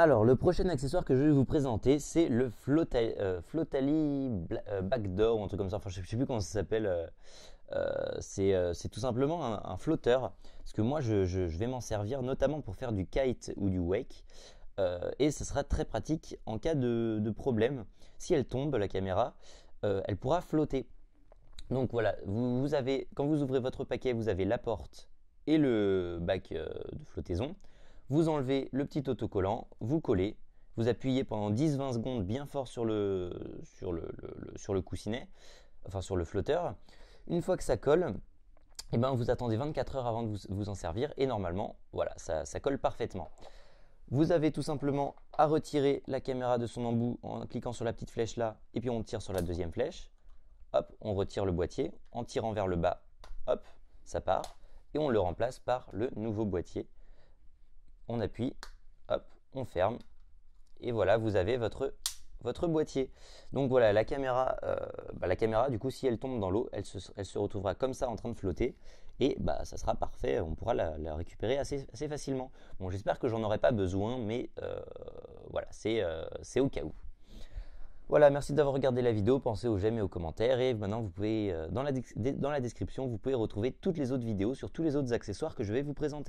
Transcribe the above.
Alors, le prochain accessoire que je vais vous présenter, c'est le Flotali, euh, euh, Backdoor, ou un truc comme ça, enfin je ne sais plus comment ça s'appelle. Euh, c'est tout simplement un, flotteur, parce que moi je, vais m'en servir notamment pour faire du kite ou du wake, et ce sera très pratique en cas de, problème. Si elle tombe, la caméra, elle pourra flotter. Donc voilà, quand vous ouvrez votre paquet, vous avez la porte et le bac de flottaison. Vous enlevez le petit autocollant, vous collez, vous appuyez pendant 10-20 secondes bien fort sur le, sur le, sur le coussinet, enfin sur le flotteur. Une fois que ça colle, eh ben, vous attendez 24 heures avant de vous, en servir et normalement, voilà, ça, ça, colle parfaitement. Vous avez tout simplement à retirer la caméra de son embout en cliquant sur la petite flèche là et puis on tire sur la deuxième flèche. Hop, on retire le boîtier en tirant vers le bas. Hop, ça part et on le remplace par le nouveau boîtier on appuie, hop, on ferme. Et voilà, vous avez votre, votre boîtier. Donc voilà, la caméra, euh, bah, la caméra, du coup, si elle tombe dans l'eau, elle se, retrouvera comme ça en train de flotter. Et bah, ça sera parfait, on pourra la, récupérer assez, facilement. Bon, j'espère que j'en aurai pas besoin, mais euh, voilà, c'est euh, c'est au cas où. Voilà, merci d'avoir regardé la vidéo, pensez aux j'aime et aux commentaires, et maintenant vous pouvez, dans la, dans la description, vous pouvez retrouver toutes les autres vidéos sur tous les autres accessoires que je vais vous présenter.